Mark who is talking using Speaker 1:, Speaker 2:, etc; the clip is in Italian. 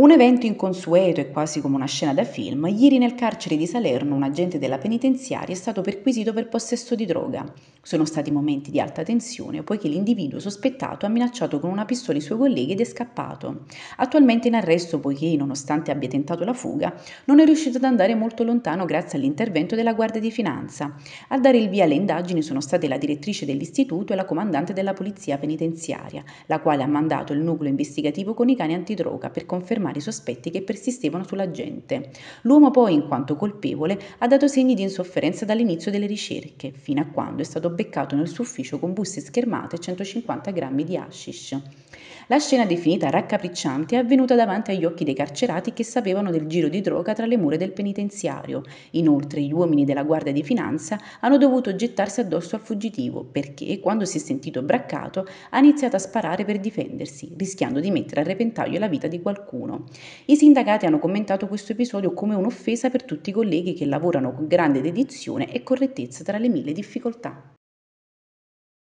Speaker 1: Un evento inconsueto e quasi come una scena da film, ieri nel carcere di Salerno un agente della penitenziaria è stato perquisito per possesso di droga. Sono stati momenti di alta tensione poiché l'individuo sospettato ha minacciato con una pistola i suoi colleghi ed è scappato. Attualmente in arresto poiché, nonostante abbia tentato la fuga, non è riuscito ad andare molto lontano grazie all'intervento della Guardia di Finanza. A dare il via alle indagini sono state la direttrice dell'istituto e la comandante della polizia penitenziaria, la quale ha mandato il nucleo investigativo con i cani antidroga per confermare calmare i sospetti che persistevano sulla gente. L'uomo poi, in quanto colpevole, ha dato segni di insofferenza dall'inizio delle ricerche, fino a quando è stato beccato nel suo ufficio con buste schermate e 150 grammi di hashish. La scena definita raccapricciante è avvenuta davanti agli occhi dei carcerati che sapevano del giro di droga tra le mura del penitenziario. Inoltre gli uomini della Guardia di Finanza hanno dovuto gettarsi addosso al fuggitivo perché, quando si è sentito braccato, ha iniziato a sparare per difendersi, rischiando di mettere a repentaglio la vita di qualcuno. I sindacati hanno commentato questo episodio come un'offesa per tutti i colleghi che lavorano con grande dedizione e correttezza tra le mille difficoltà.